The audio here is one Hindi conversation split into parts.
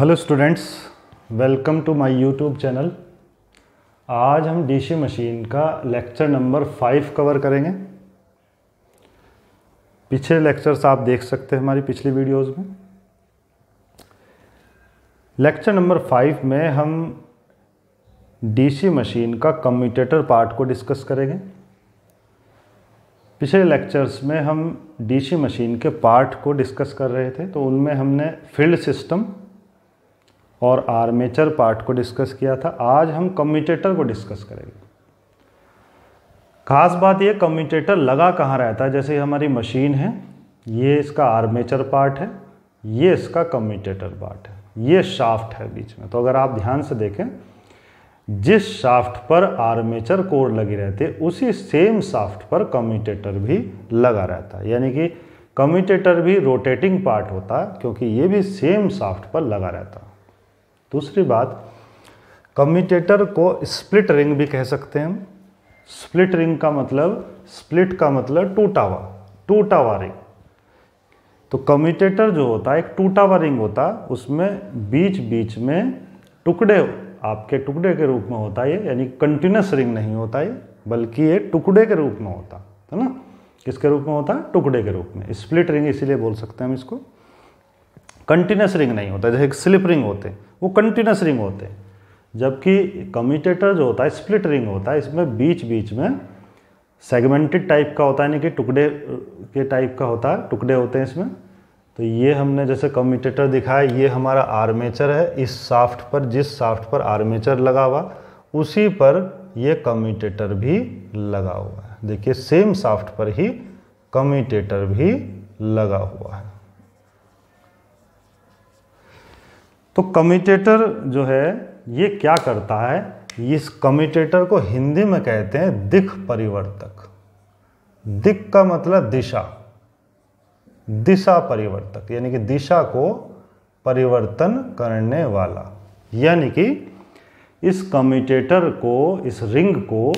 Hello students welcome to my YouTube channel आज हम डीसी मशीन का लेक्चर नंबर फाइव कवर करेंगे पिछले लेक्चर्स आप देख सकते हैं हमारी पिछली वीडियोस में लेक्चर नंबर फाइव में हम डीसी मशीन का कम्यूटेटर पार्ट को डिस्कस करेंगे पिछले लेक्चर्स में हम डीसी मशीन के पार्ट को डिस्कस कर रहे थे तो उनमें हमने फील्ड सिस्टम और आर्मेचर पार्ट को डिस्कस किया था आज हम कम्यूटेटर को डिस्कस करेंगे खास बात यह कम्यूटेटर लगा कहाँ रहता है जैसे हमारी मशीन है ये इसका आर्मेचर पार्ट है ये इसका कम्यूटेटर पार्ट है ये शाफ्ट है बीच में तो अगर आप ध्यान से देखें जिस शाफ्ट पर आर्मेचर कोर लगी रहती है उसी सेम शाफ्ट पर कम्यूटेटर भी लगा रहता है यानी कि कम्यूटेटर भी रोटेटिंग पार्ट होता है क्योंकि ये भी सेम शाफ्ट पर लगा रहता है दूसरी बात कम्यूटेटर को स्प्लिट रिंग भी कह सकते हैं हम स्प्लिट रिंग का मतलब स्प्लिट का मतलब टूटा हुआ टूटा हुआ रिंग तो कम्यूटेटर जो होता है एक टूटा हुआ रिंग होता है उसमें बीच बीच में टुकड़े आपके टुकड़े के रूप में होता है यानी कंटिन्यूस रिंग नहीं होता है बल्कि ये टुकड़े के रूप में होता है ना किसके रूप में होता है टुकड़े के रूप में स्प्लिट रिंग इसीलिए बोल सकते हैं हम इसको कंटिन्यूस रिंग नहीं होता जैसे एक स्लिप रिंग होते हैं वो कंटिन्यूस रिंग होते हैं जबकि कम्यूटेटर जो होता है स्प्लिट रिंग होता है इसमें बीच बीच में सेगमेंटेड टाइप का होता है यानी कि टुकड़े के टाइप का होता है टुकड़े होते हैं इसमें तो ये हमने जैसे कम्यूटेटर दिखाया ये हमारा आर्मेचर है इस साफ्ट पर जिस साफ्ट पर आर्मेचर लगा हुआ उसी पर ये कम्यूटेटर भी लगा हुआ है देखिए सेम साफ्ट पर ही कम्यूटेटर भी लगा हुआ है तो कमिटेटर जो है ये क्या करता है इस कमिटेटर को हिंदी में कहते हैं दिख परिवर्तक दिख का मतलब दिशा दिशा परिवर्तक यानी कि दिशा को परिवर्तन करने वाला यानी कि इस कमिटेटर को इस रिंग को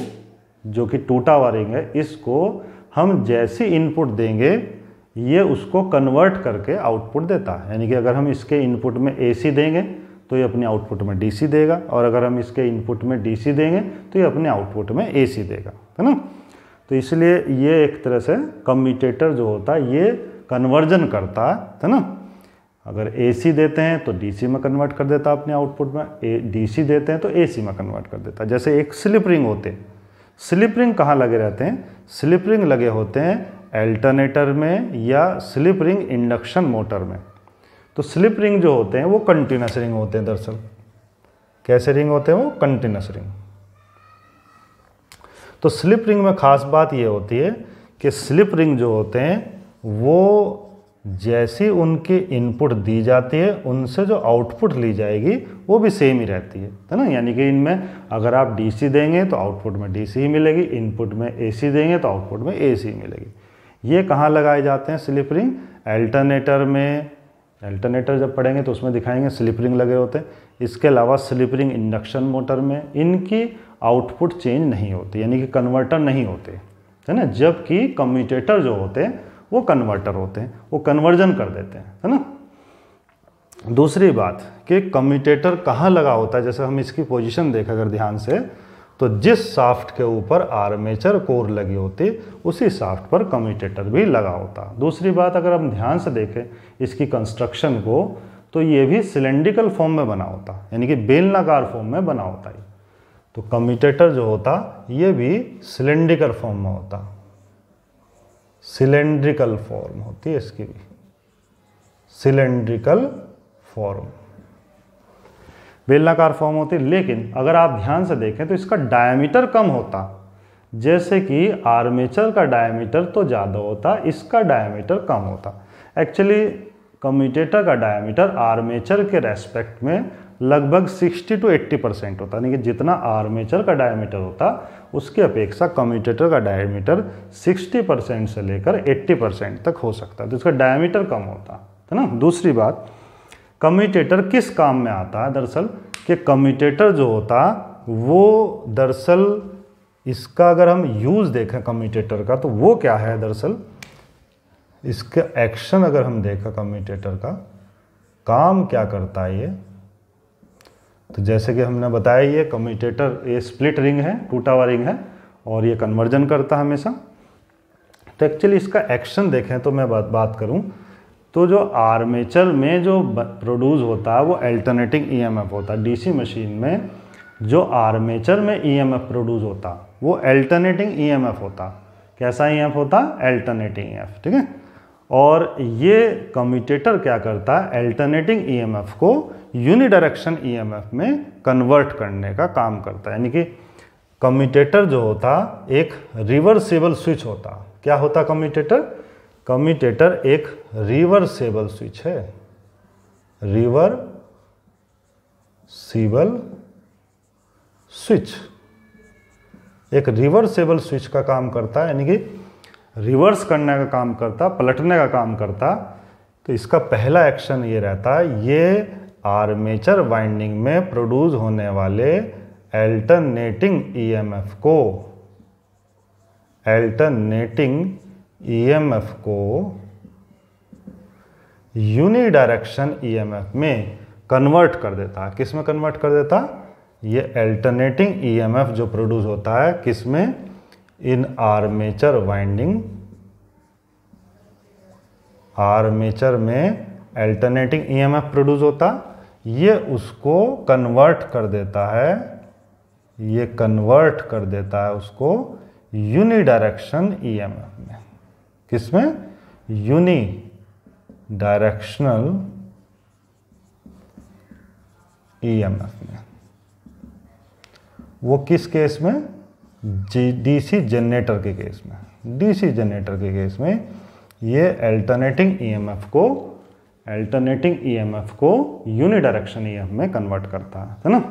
जो कि टूटा हुआ रिंग है इसको हम जैसी इनपुट देंगे ये उसको कन्वर्ट करके आउटपुट देता है यानी कि अगर हम इसके इनपुट में ए देंगे तो ये अपने आउटपुट में सी देगा और अगर हम इसके इनपुट में सी देंगे तो ये अपने आउटपुट में सी देगा है ना तो इसलिए ये एक तरह से कम्यूटेटर जो होता है ये कन्वर्जन करता है ना अगर सी देते हैं तो सी में कन्वर्ट कर देता अपने आउटपुट में ए सी देते हैं तो सी में कन्वर्ट कर देता जैसे एक स्लिप रिंग होते हैं स्लिप रिंग कहाँ लगे रहते हैं स्लिप रिंग लगे होते हैं अल्टरनेटर में या स्लिप रिंग इंडक्शन मोटर में तो स्लिप रिंग जो होते हैं वो कंटिन्यूस रिंग होते हैं दरअसल कैसे रिंग होते हैं वो कंटिन्यूस रिंग तो स्लिप रिंग में ख़ास बात ये होती है कि स्लिप रिंग जो होते हैं वो जैसी उनकी इनपुट दी जाती है उनसे जो आउटपुट ली जाएगी वो भी सेम ही रहती है है ना यानी कि इनमें अगर आप डीसी देंगे तो आउटपुट में डीसी ही मिलेगी इनपुट में एसी देंगे तो आउटपुट में एसी मिलेगी ये कहाँ लगाए जाते हैं स्लिप रिंग अल्टरनेटर में अल्टरनेटर जब पढ़ेंगे तो उसमें दिखाएंगे स्लिप रिंग लगे होते हैं इसके अलावा स्लिप रिंग इंडक्शन मोटर में इनकी आउटपुट चेंज नहीं होती यानी कि कन्वर्टर नहीं होते है ना जबकि कम्यूटेटर जो होते हैं वो कन्वर्टर होते हैं वो कन्वर्जन कर देते हैं है ना दूसरी बात कि कम्यूटेटर कहाँ लगा होता है जैसे हम इसकी पोजिशन देखें अगर ध्यान से तो जिस साफ्ट के ऊपर आर्मेचर कोर लगी होती उसी साफ्ट पर कम्यूटेटर भी लगा होता दूसरी बात अगर हम ध्यान से देखें इसकी कंस्ट्रक्शन को तो ये भी सिलेंड्रिकल फॉर्म में बना होता यानी कि बेलनाकार फॉर्म में बना होता है तो कम्यूटेटर जो होता ये भी सिलेंड्रिकल फॉर्म में होता सिलेंड्रिकल फॉर्म होती है इसकी भी सिलेंड्रिकल फॉर्म बेलनाकार फॉर्म होती लेकिन अगर आप ध्यान से देखें तो इसका डायमीटर कम होता जैसे कि आर्मेचर का डायमीटर तो ज़्यादा होता इसका डायमीटर कम होता एक्चुअली कम्यूटेटर का डायमीटर आर्मेचर के रेस्पेक्ट में लगभग 60 टू 80 परसेंट होता यानी कि जितना आर्मेचर का डायमीटर होता उसकी अपेक्षा कम्यूटेटर का डायमीटर 60 परसेंट से लेकर 80 परसेंट तक हो सकता है तो इसका डायमीटर कम होता है ना दूसरी बात कम्यूटेटर किस काम में आता है दरअसल कि कम्यूटेटर जो होता वो दरअसल इसका अगर हम यूज़ देखें कम्यूटेटर का तो वो क्या है दरअसल इसका एक्शन अगर हम देखें कम्यूटेटर का काम क्या करता है ये तो जैसे कि हमने बताया ये कम्यूटेटर ये स्प्लिट रिंग है टूटा हुआ रिंग है और ये कन्वर्जन करता है हमेशा तो एक्चुअली इसका एक्शन देखें तो मैं बात बात करूँ तो जो आर्मेचर में जो प्रोड्यूस होता है वो अल्टरनेटिंग ईएमएफ e होता है डीसी मशीन में जो आर्मेचर में ईएमएफ e प्रोड्यूस होता वो अल्टरनेटिंग ईएमएफ e होता कैसा ईएमएफ होता अल्टरनेटिंग ईएमएफ ठीक है और ये कम्यूटेटर क्या करता है अल्टरनेटिंग ईएमएफ को यूनिडायरेक्शन ईएमएफ में कन्वर्ट करने का काम करता है यानी कि कम्यूटेटर जो होता एक रिवर्सिबल स्विच होता क्या होता कम्यूटेटर कम्यूटेटर एक रिवर्सेबल स्विच है रिवर स्विच एक रिवर्सेबल स्विच का काम करता है यानी कि रिवर्स करने का काम करता पलटने का काम करता तो इसका पहला एक्शन ये रहता है ये आर्मेचर वाइंडिंग में प्रोड्यूस होने वाले एल्टरनेटिंग ईएमएफ को एल्टरनेटिंग ईएमएफ e को यूनिडायरेक्शन ईएमएफ e में कन्वर्ट कर देता है किस में कन्वर्ट कर देता ये अल्टरनेटिंग ईएमएफ e जो प्रोड्यूस होता है किस में इन आर्मेचर वाइंडिंग आर्मेचर में अल्टरनेटिंग ईएमएफ प्रोड्यूस होता ये उसको कन्वर्ट कर देता है ये कन्वर्ट कर देता है उसको यूनिडायरेक्शन ईएमएफ में किसमें यूनि डायरेक्शनल ईएमएफ में वो किस केस में जी डीसी जनरेटर के केस में डीसी जनरेटर के केस में ये अल्टरनेटिंग ईएमएफ e को अल्टरनेटिंग ईएमएफ e को यूनि डायरेक्शन ई में कन्वर्ट करता है ना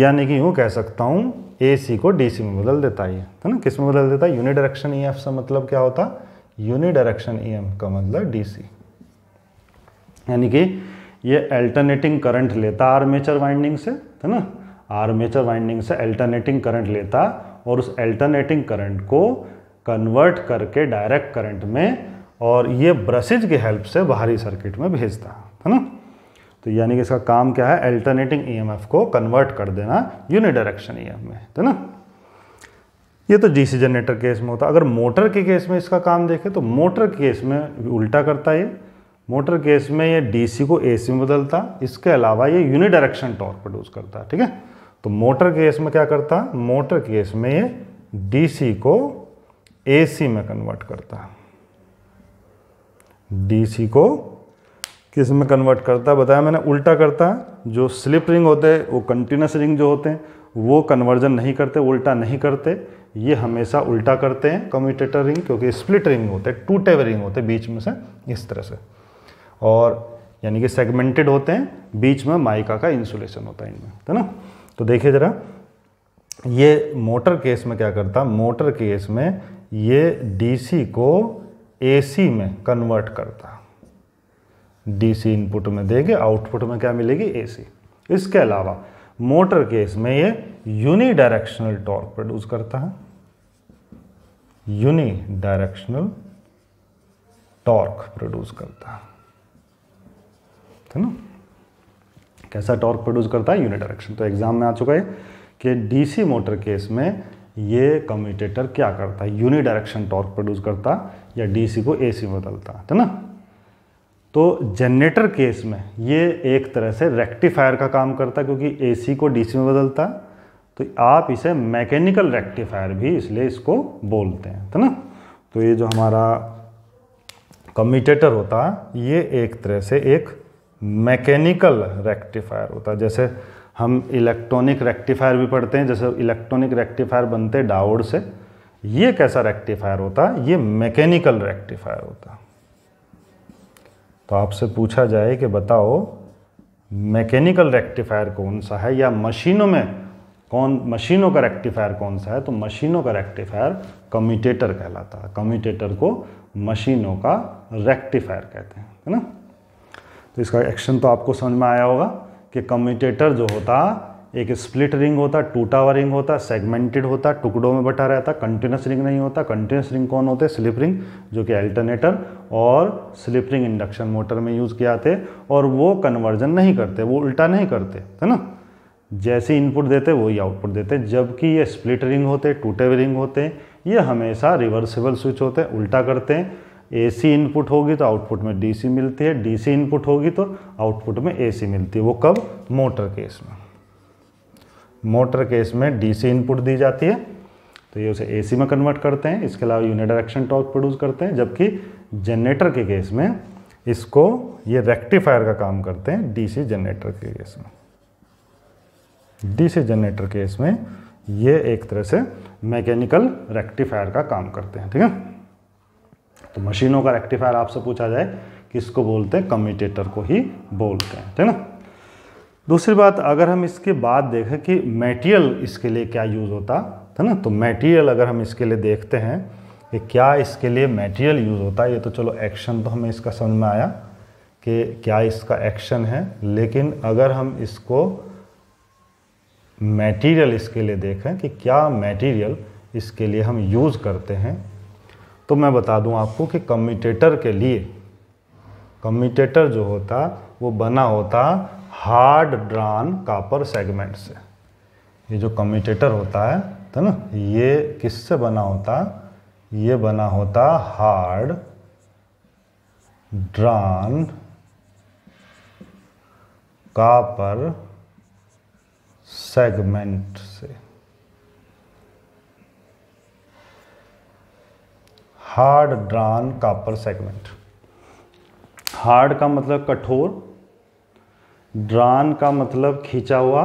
यानी कि यूँ कह सकता हूँ एसी को डीसी में बदल देता है ना किस में बदल देता है यूनि डायरेक्शन एफ से मतलब क्या होता है यूनिडायरेक्शन एम e का मतलब डीसी यानी कि ये अल्टरनेटिंग करंट लेता आर्मेचर वाइंडिंग से है ना आर्मेचर वाइंडिंग से अल्टरनेटिंग करंट लेता और उस अल्टरनेटिंग करंट को कन्वर्ट करके डायरेक्ट करंट में और ये ब्रशेज की हेल्प से बाहरी सर्किट में भेजता है ना तो यानी कि इसका काम क्या है अल्टरनेटिंग ईएमएफ e को कन्वर्ट कर देना यूनिडायरेक्शन ईएमएफ e में है ना ये तो डीसी जनरेटर केस में होता अगर मोटर के केस में इसका काम देखें तो मोटर केस में उल्टा करता ये मोटर केस में ये डीसी को एसी में बदलता इसके अलावा ये यूनिडायरेक्शन टॉर्क प्रोड्यूस करता ठीक है तो मोटर केस में क्या करता मोटर केस में ये डीसी को एसी में कन्वर्ट करता डीसी को किस में कन्वर्ट करता है बताया मैंने उल्टा करता है जो स्लिप रिंग होते हैं वो कंटिन्यूस रिंग जो होते हैं वो कन्वर्जन नहीं करते उल्टा नहीं करते ये हमेशा उल्टा करते हैं कम्यूटेटर रिंग क्योंकि स्प्लिट रिंग होते हैं टूटे हुए रिंग होते हैं बीच में से इस तरह से और यानी कि सेगमेंटेड होते हैं बीच में माइका का इंसुलेशन होता है इनमें है ना तो देखिए ज़रा ये मोटर केस में क्या करता मोटर केस में ये डी को ए में कन्वर्ट करता डीसी इनपुट में देंगे आउटपुट में क्या मिलेगी एसी इसके अलावा मोटर केस में ये यूनिडायरेक्शनल टॉर्क प्रोड्यूस करता है यूनिडायरेक्शनल टॉर्क प्रोड्यूस करता है है ना कैसा टॉर्क प्रोड्यूस करता है यूनिडायरेक्शन तो एग्जाम में आ चुका है कि डीसी मोटर केस में ये कम्यूटेटर क्या करता है यूनिडायरेक्शन टॉर्क प्रोड्यूस करता या डीसी को एसी बदलता है ना तो जनरेटर केस में ये एक तरह से रेक्टिफायर का काम करता है क्योंकि एसी को डीसी में बदलता तो आप इसे मैकेनिकल रेक्टिफायर भी इसलिए इसको बोलते हैं तो ना तो ये जो हमारा कम्यूटेटर होता है ये एक तरह से एक मैकेनिकल रेक्टिफायर होता है जैसे हम इलेक्ट्रॉनिक रेक्टिफायर भी पढ़ते हैं जैसे इलेक्ट्रॉनिक रेक्टिफायर बनते डाउड से ये कैसा रेक्टिफायर होता है ये मैकेनिकल रेक्टिफायर होता है तो आपसे पूछा जाए कि बताओ मैकेनिकल रेक्टिफायर कौन सा है या मशीनों में कौन मशीनों का रेक्टिफायर कौन सा है तो मशीनों का रेक्टिफायर कम्यूटेटर कहलाता है कम्यूटेटर को मशीनों का रेक्टिफायर कहते हैं है ना तो इसका एक्शन तो आपको समझ में आया होगा कि कम्यूटेटर जो होता एक स्प्लिट रिंग होता टूटा हुआ रिंग होता सेगमेंटेड होता टुकड़ों में बटा रहता कंटिन्यूस रिंग नहीं होता कंटिन्यूस रिंग कौन होते स्लिप रिंग जो कि अल्टरनेटर और स्लिप रिंग इंडक्शन मोटर में यूज़ किया थे और वो कन्वर्जन नहीं करते वो उल्टा नहीं करते है ना जैसे इनपुट देते वही आउटपुट देते जबकि ये स्प्लिट रिंग होते टूटे हुए रिंग होते ये हमेशा रिवर्सिबल स्विच होते उल्टा करते हैं एसी इनपुट होगी तो आउटपुट में डीसी मिलती है डीसी इनपुट होगी तो आउटपुट में एसी मिलती है वो कब मोटर केस में मोटर केस में डीसी इनपुट दी जाती है तो ये उसे एसी में कन्वर्ट करते हैं इसके अलावा यूनिडायरेक्शन टॉर्क प्रोड्यूस करते हैं जबकि जनरेटर के केस में इसको ये रेक्टिफायर का काम करते हैं डीसी जनरेटर के केस में डीसी जनरेटर केस में ये एक तरह से मैकेनिकल रेक्टिफायर का काम करते हैं ठीक है तो मशीनों का रेक्टिफायर आपसे पूछा जाए किसको बोलते हैं कम्यूटेटर को ही बोलते हैं ठीक है ना दूसरी बात अगर हम इसके बाद देखें कि मेटीरियल इसके लिए क्या यूज़ होता है ना तो मेटीरियल अगर हम इसके लिए देखते हैं कि क्या इसके लिए मेटीरियल यूज़ होता है ये तो चलो एक्शन तो हमें इसका समझ में आया कि क्या इसका एक्शन है लेकिन अगर हम इसको मटेरियल इसके लिए देखें कि क्या मेटीरियल इसके लिए हम यूज़ करते हैं तो मैं बता दूं आपको कि कम्यूटेटर के लिए कम्यूटेटर जो होता वो बना होता हार्ड ड्रान कापर सेगमेंट से ये जो कम्यूटेटर होता है तो ना ये किससे बना होता ये बना होता हार्ड ड्रान कापर सेगमेंट से hard drawn copper segment hard का मतलब कठोर ड्रान का मतलब खींचा हुआ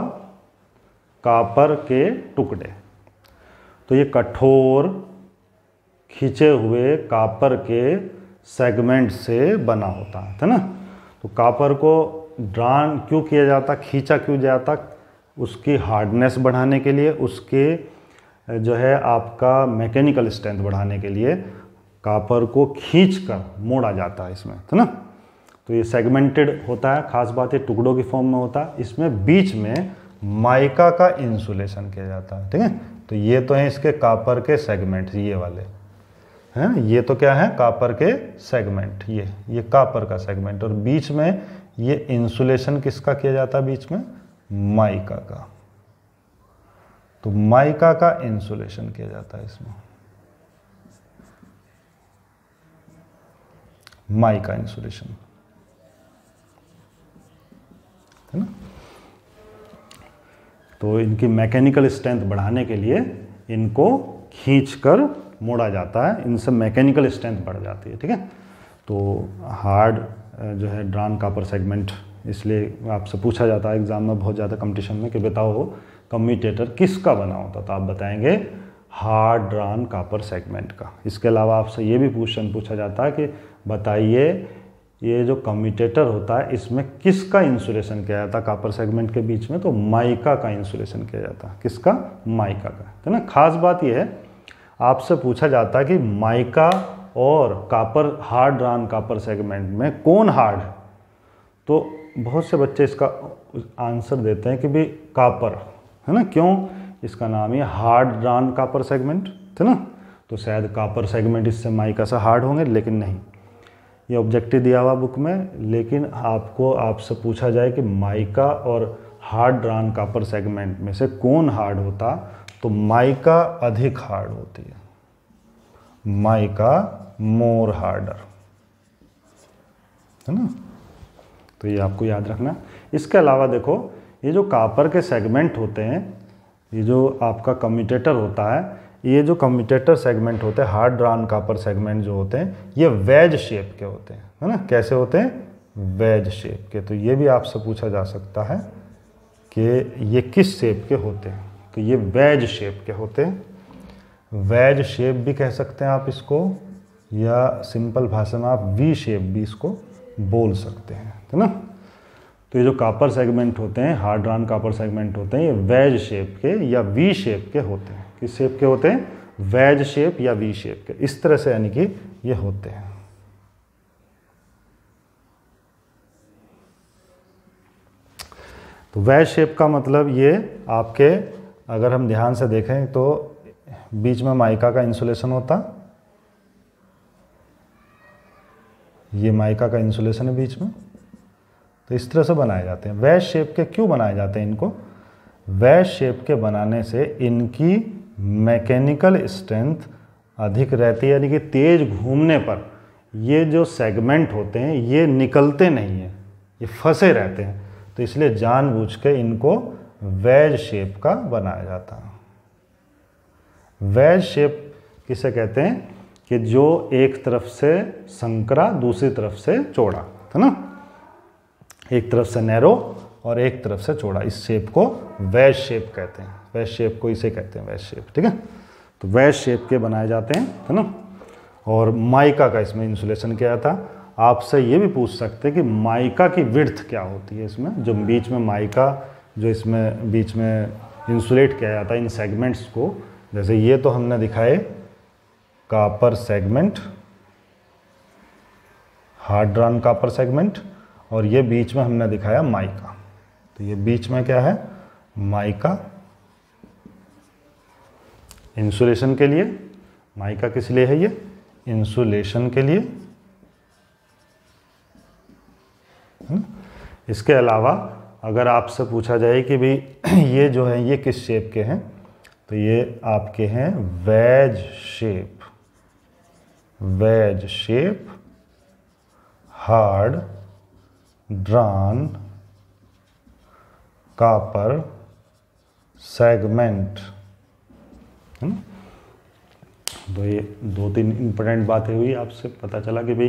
कापर के टुकड़े तो ये कठोर खींचे हुए कापर के सेगमेंट से बना होता है ना तो कापर को ड्रान क्यों किया जाता खींचा क्यों जाता उसकी हार्डनेस बढ़ाने के लिए उसके जो है आपका मैकेनिकल स्ट्रेंथ बढ़ाने के लिए कापर को खींच कर मोड़ा जाता है इसमें है ना तो ये सेगमेंटेड होता है खास बात ये टुकड़ों की फॉर्म में होता है इसमें बीच में माइका का इंसुलेशन किया जाता है ठीक है तो ये तो है इसके कापर के सेगमेंट ये वाले हैं ये तो क्या है कापर के सेगमेंट ये ये कापर का सेगमेंट और बीच में ये इंसुलेशन किसका किया जाता है बीच में माइका का तो माइका का इंसुलेशन किया जाता है इसमें माइका इंसुलेशन है ना तो इनकी मैकेनिकल स्ट्रेंथ बढ़ाने के लिए इनको खींच कर मोड़ा जाता है इनसे मैकेनिकल स्ट्रेंथ बढ़ जाती है ठीक है तो हार्ड जो है ड्रान कापर सेगमेंट इसलिए आपसे पूछा जाता है एग्ज़ाम में बहुत ज़्यादा कंपटीशन में कि बताओ कम्यूटेटर किसका बना होता तो आप बताएंगे हार्ड ड्रान कापर सेगमेंट का इसके अलावा आपसे ये भी क्वेश्चन पूछा जाता है कि बताइए ये जो कम्यूटेटर होता है इसमें किसका इंसुलेशन किया जाता है कापर सेगमेंट के बीच में तो माइका का इंसुलेशन किया जाता है किसका माइका का तो ना खास बात यह है आपसे पूछा जाता है कि माइका और copper hard drawn copper segment में कौन हार्ड है तो बहुत से बच्चे इसका आंसर देते हैं कि भाई कापर है ना क्यों इसका नाम है हार्ड रान कापर सेगमेंट है ना तो शायद कापर सेगमेंट इससे माइका से हार्ड होंगे लेकिन नहीं ये ऑब्जेक्टिव दिया हुआ बुक में लेकिन आपको आपसे पूछा जाए कि माइका और हार्ड रान कापर सेगमेंट में से कौन हार्ड होता तो माइका अधिक हार्ड होती है माइका मोर हार्डर है ना तो ये आपको याद रखना इसके अलावा देखो ये जो कापर के सेगमेंट होते हैं ये जो आपका कम्यूटेटर होता है ये जो कम्यूटेटर सेगमेंट होते हैं हार्ड ड्रॉन कापर सेगमेंट जो होते हैं ये वेज शेप के होते हैं है ना कैसे होते हैं वेज शेप के तो ये भी आपसे पूछा जा सकता है कि ये किस शेप के होते हैं तो ये वेज शेप के होते हैं वेज शेप भी कह सकते हैं आप इसको या सिंपल भाषा में आप वी शेप भी इसको बोल सकते हैं है ना तो ये जो कापर सेगमेंट होते हैं हार्ड रन कापर सेगमेंट होते हैं ये वेज शेप के या वी शेप के होते हैं किस शेप के होते हैं वैज शेप या वी शेप के इस तरह से यानी कि ये होते हैं तो वैज शेप का मतलब ये आपके अगर हम ध्यान से देखें तो बीच में माइका का इंसुलेशन होता ये माइका का इंसुलेशन है बीच में तो इस तरह से बनाए जाते हैं वैज शेप के क्यों बनाए जाते हैं इनको वैज शेप के बनाने से इनकी मैकेनिकल स्ट्रेंथ अधिक रहती है यानी कि तेज़ घूमने पर ये जो सेगमेंट होते हैं ये निकलते नहीं हैं ये फंसे रहते हैं तो इसलिए जानबूझ के इनको वेज शेप का बनाया जाता है वेज शेप किसे कहते हैं कि जो एक तरफ से संकरा दूसरी तरफ से चौड़ा है ना एक तरफ से नैरो और एक तरफ से चौड़ा इस शेप को वेज शेप कहते हैं वेस्ट शेप को इसे कहते हैं वेस्ट शेप ठीक है तो वेस्ट शेप के बनाए जाते हैं है ना और माइका का इसमें इंसुलेशन क्या था आपसे ये भी पूछ सकते कि माइका की विर्थ क्या होती है इसमें जो बीच में माइका जो इसमें बीच में इंसुलेट किया जाता है इन सेगमेंट्स को जैसे ये तो हमने दिखाए copper segment hard drawn copper segment और ये बीच में हमने दिखाया माइका तो ये बीच में क्या है माइका इंसुलेशन के लिए माइका किस लिए है ये इंसुलेशन के लिए हम्म? इसके अलावा अगर आपसे पूछा जाए कि भाई ये जो है ये किस शेप के हैं तो ये आपके हैं wedge shape wedge shape hard drawn copper segment है ना तो ये दो तीन इम्पोर्टेंट बातें हुई आपसे पता चला कि भाई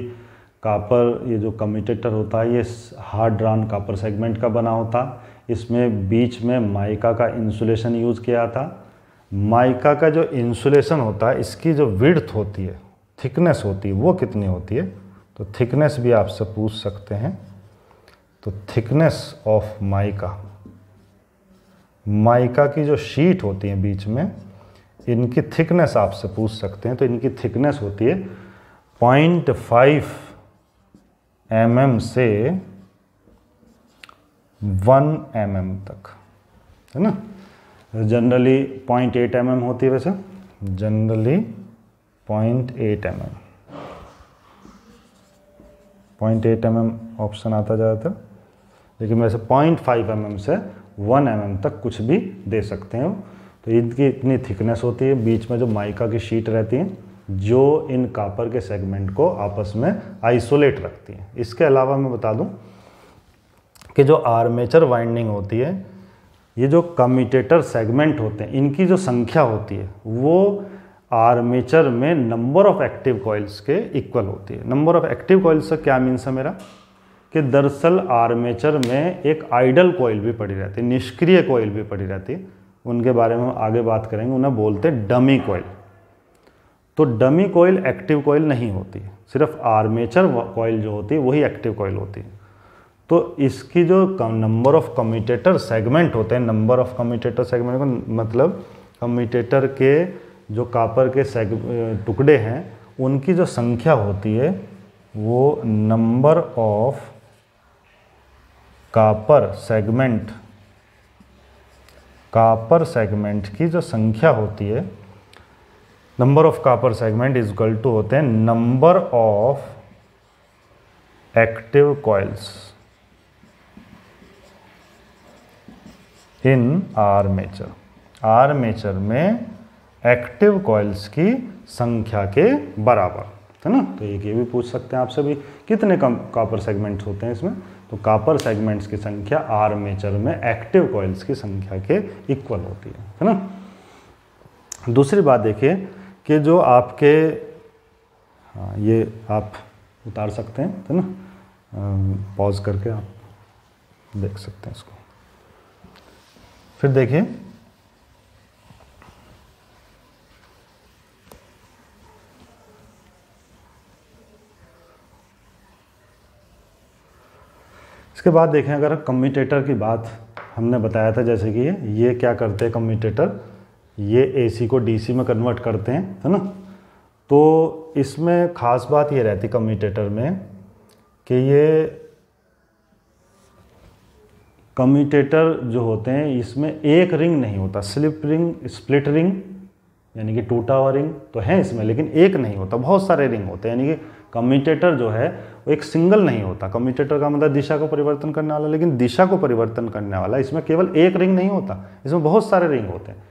कापर ये जो कम्यूटेटर होता है ये हार्ड ड्रॉन कापर सेगमेंट का बना होता इसमें बीच में माइका का इंसुलेशन यूज़ किया था माइका का जो इंसुलेशन होता है इसकी जो विड्थ होती है थिकनेस होती है वो कितनी होती है तो थिकनेस भी आपसे पूछ सकते हैं तो थिकनेस ऑफ माइका माइका की जो शीट होती है बीच में इनकी थिकनेस आपसे पूछ सकते हैं तो इनकी थिकनेस होती है पॉइंट फाइव एम एम से वन एम एम तक है ना generally point eight M M होती है वैसे generally point eight M M point eight M M option आता जाता है लेकिन वैसे पॉइंट फाइव एम एम से वन एम एम तक कुछ भी दे सकते हैं इनकी इतनी थिकनेस होती है बीच में जो माइका की शीट रहती है जो इन कापर के सेगमेंट को आपस में आइसोलेट रखती है इसके अलावा मैं बता दूं कि जो आर्मेचर वाइंडिंग होती है ये जो कम्यूटेटर सेगमेंट होते हैं इनकी जो संख्या होती है वो आर्मेचर में नंबर ऑफ एक्टिव कॉइल्स के इक्वल होती है नंबर ऑफ एक्टिव कॉइल्स का क्या मीन्स है मेरा कि दरअसल आर्मेचर में एक आइडल कॉइल भी पड़ी रहती है निष्क्रिय कॉइल भी पड़ी रहती है उनके बारे में आगे बात करेंगे उन्हें बोलते डमी कोयल तो डमी कोयल एक्टिव कोयल नहीं होती सिर्फ आर्मेचर कोयल जो होती है वही एक्टिव कोयल होती है तो इसकी जो नंबर ऑफ कम्यूटेटर सेगमेंट होते हैं नंबर ऑफ कम्यूटेटर सेगमेंट का मतलब कम्यूटेटर के जो कापर के सेग टुकड़े हैं उनकी जो संख्या होती है वो number of copper segment copper segment की जो संख्या होती है number of copper segment is equal to होते हैं number of active coils in armature armature में एक्टिव कॉइल्स की संख्या के बराबर है ना तो ये भी पूछ सकते हैं आपसे भी कितने कम कॉपर सेगमेंट्स होते हैं इसमें तो कापर सेगमेंट्स की संख्या आर मेचर में एक्टिव कॉइल्स की संख्या के इक्वल होती है है ना दूसरी बात देखिए कि जो आपके हाँ ये आप उतार सकते हैं है ना पॉज करके आप देख सकते हैं इसको फिर देखिए इसके बाद देखें अगर कम्यूटेटर की बात हमने बताया था जैसे कि ये क्या करते हैं कम्यूटेटर ये एसी को डीसी में कन्वर्ट करते हैं है ना तो इसमें ख़ास बात ये रहती कम्यूटेटर में कि ये कम्यूटेटर जो होते हैं इसमें एक रिंग नहीं होता स्लिप रिंग स्प्लिट रिंग यानी कि टूटा हुआ रिंग तो है इसमें लेकिन एक नहीं होता बहुत सारे रिंग होते हैं यानी कि कम्यूटेटर जो है वो एक सिंगल नहीं होता कम्यूटेटर का मतलब दिशा को परिवर्तन करने वाला लेकिन दिशा को परिवर्तन करने वाला इसमें केवल एक रिंग नहीं होता इसमें बहुत सारे रिंग होते हैं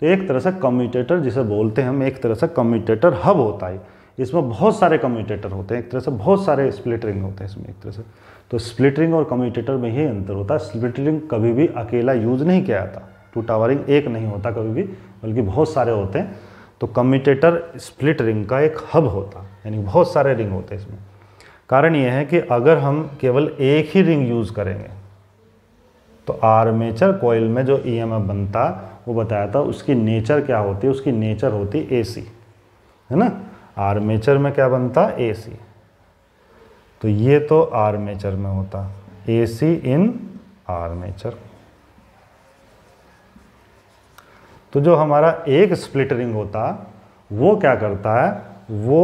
तो एक तरह से कम्यूटेटर जिसे बोलते हैं हम एक तरह से कम्यूटेटर हब होता है इसमें बहुत सारे कम्यूटेटर होते हैं एक तरह से बहुत सारे स्प्लिट रिंग होते हैं इसमें एक तरह से तो स्प्लिट रिंग और कम्यूटेटर में ही अंतर होता है स्प्लिट रिंग कभी भी अकेला यूज नहीं किया जाता टू टावरिंग एक नहीं होता कभी भी बल्कि बहुत सारे होते हैं तो कम्यूटेटर स्प्लिट रिंग का एक हब होता यानी बहुत सारे रिंग होते हैं इसमें कारण यह है कि अगर हम केवल एक ही रिंग यूज़ करेंगे तो आर्मेचर कोयल में जो ई बनता वो बताया था उसकी नेचर क्या होती है उसकी नेचर होती ए है ना आर्मेचर में क्या बनता ए तो ये तो आर्मेचर में होता ए इन आर्मेचर तो जो हमारा एक स्प्लिट रिंग होता वो क्या करता है वो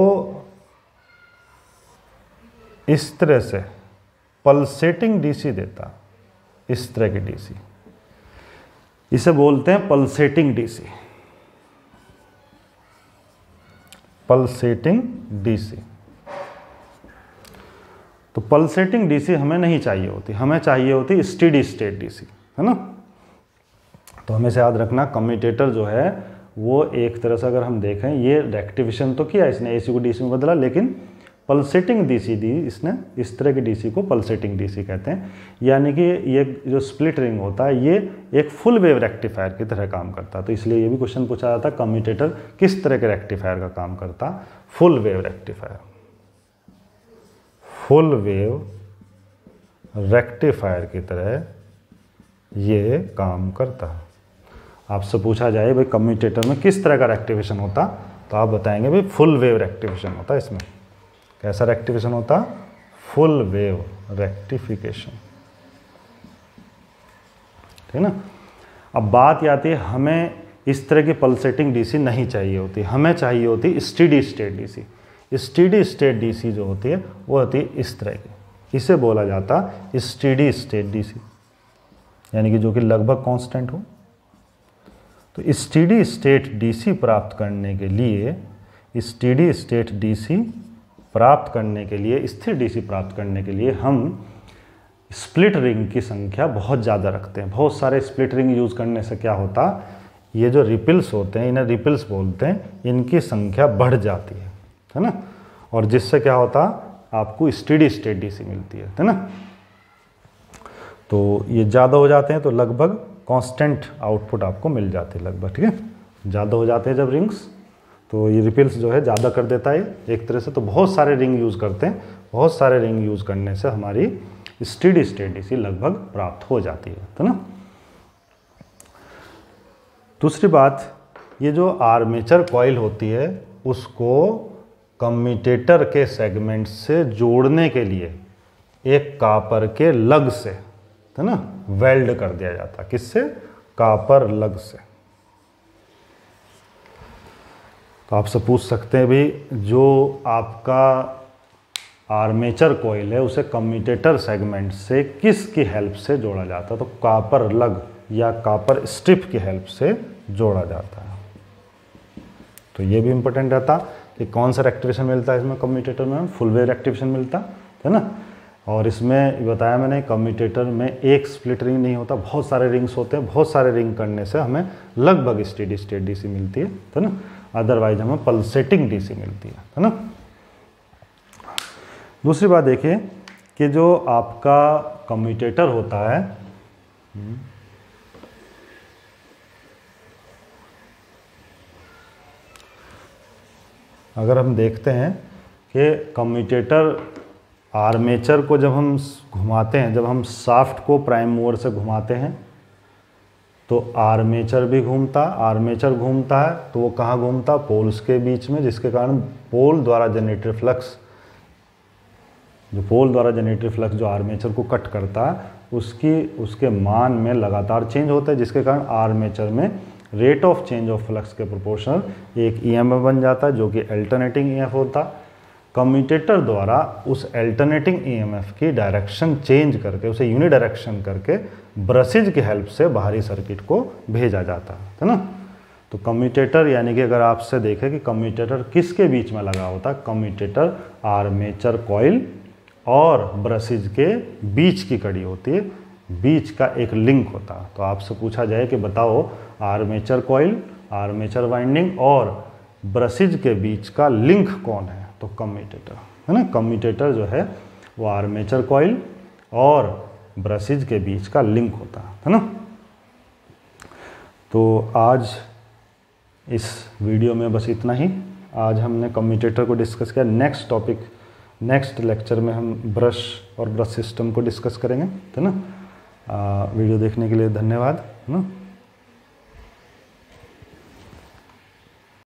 इस तरह से पल्सेटिंग डीसी देता इस तरह की डीसी इसे बोलते हैं पल्सेटिंग डीसी पल्सेटिंग डीसी तो पल्सेटिंग डीसी हमें नहीं चाहिए होती हमें चाहिए होती स्टीडी स्टेट डीसी है ना तो हमेशा याद रखना कम्यूटेटर जो है वो एक तरह से अगर हम देखें ये रेक्टिवेशन तो किया इसने ए को डी में बदला लेकिन पल्सेटिंग डीसी दी इसने इस तरह के डीसी को पल्सेटिंग डीसी कहते हैं यानी कि ये जो स्प्लिट रिंग होता है ये एक फुल वेव रेक्टिफायर की तरह काम करता है तो इसलिए ये भी क्वेश्चन पूछा जाता है कम्यूटेटर किस तरह के रेक्टिफायर का काम करता full wave rectifier full wave rectifier की तरह ये काम करता है आपसे पूछा जाए भाई कम्यूटेटर में किस तरह का रेक्टिवेशन होता तो आप बताएंगे भाई फुल वेव रेक्टिवेशन होता है इसमें कैसा रेक्टिवेशन होता फुल वेव रेक्टिफिकेशन ठीक ना अब बात यह आती है हमें इस तरह की पल्सेटिंग डीसी नहीं चाहिए होती हमें चाहिए होती steady state DC steady state DC जो होती है वो होती है इस तरह की इसे बोला जाता स्टीडी स्टेट डीसी यानी कि जो कि लगभग कांस्टेंट हो तो स्टीडी स्टेट डीसी प्राप्त करने के लिए स्टीडी स्टेट डीसी प्राप्त करने के लिए स्थिर डीसी प्राप्त करने के लिए हम स्प्लिट रिंग की संख्या बहुत ज़्यादा रखते हैं बहुत सारे स्प्लिट रिंग यूज़ करने से क्या होता ये जो रिपिल्स होते हैं इन्हें रिपिल्स बोलते हैं इनकी संख्या बढ़ जाती है है ना और जिससे क्या होता आपको स्टडी स्टेट डीसी मिलती है है ना तो ये ज़्यादा हो जाते हैं तो लगभग कांस्टेंट आउटपुट आपको मिल जाते लगभग ठीक है ज़्यादा हो जाते हैं जब रिंग्स तो ये रिपेल्स जो है ज़्यादा कर देता है एक तरह से तो बहुत सारे रिंग यूज़ करते हैं बहुत सारे रिंग यूज़ करने से हमारी स्टेडी स्टेट इसी लगभग प्राप्त हो जाती है तो ना दूसरी बात ये जो आर्मेचर कॉइल होती है उसको कम्यूटेटर के सेगमेंट से जोड़ने के लिए एक कापर के लग से है ना वेल्ड कर दिया जाता किससे कापर लग से तो आपसे पूछ सकते हैं भी जो आपका आर्मेचर कोयल है उसे कम्यूटेटर सेगमेंट से किसकी हेल्प से जोड़ा जाता है तो कापर लग या कापर स्ट्रिप की हेल्प से जोड़ा जाता है तो ये भी इंपॉर्टेंट रहता कि कौन सा रेक्टिवेशन मिलता है इसमें कम्यूटेटर में फुल वेव रेक्टिवेशन मिलता है ना और इसमें बताया मैंने कम्यूटेटर में एक स्प्लिट रिंग नहीं होता बहुत सारे रिंग्स होते हैं बहुत सारे रिंग करने से हमें लगभग स्टेडी स्टेट डीसी मिलती है है तो ना अदरवाइज हमें पल्सेटिंग डीसी मिलती है है तो ना दूसरी बात देखिए कि जो आपका कम्यूटेटर होता है अगर हम देखते हैं कि कम्यूटेटर आर्मेचर को जब हम घुमाते हैं जब हम साफ्ट को प्राइम मूवर से घुमाते हैं तो आर्मेचर भी घूमता आर्मेचर घूमता है तो वो कहाँ घूमता पोल्स के बीच में जिसके कारण पोल द्वारा जनरेटर फ्लक्स जो पोल द्वारा जनरेटर फ्लक्स जो आर्मेचर को कट करता है उसकी उसके मान में लगातार चेंज होता है जिसके कारण आर्मेचर में rate of change of flux के प्रोपोर्शनल एक ई e बन जाता है जो कि अल्टरनेटिंग ई e होता है कम्यूटेटर द्वारा उस अल्टरनेटिंग ईएमएफ e की डायरेक्शन चेंज करके उसे यूनि डायरेक्शन करके ब्रशिज की हेल्प से बाहरी सर्किट को भेजा जाता है है ना तो कम्यूटेटर यानी कि अगर आपसे देखें कि कम्यूटेटर किसके बीच में लगा होता है कम्यूटेटर आर्मेचर कॉइल और ब्रशिज के बीच की कड़ी होती है बीच का एक लिंक होता तो आपसे पूछा जाए कि बताओ आर्मेचर कॉइल आर्मेचर वाइंडिंग और ब्रशिज के बीच का लिंक कौन है तो कम्यूटेटर है ना कम्यूटेटर जो है वो आर्मेचर कॉइल और ब्रशेज के बीच का लिंक होता है ना तो आज इस वीडियो में बस इतना ही आज हमने कम्यूटेटर को डिस्कस किया नेक्स्ट टॉपिक नेक्स्ट लेक्चर में हम ब्रश और ब्रश सिस्टम को डिस्कस करेंगे है ना वीडियो देखने के लिए धन्यवाद है ना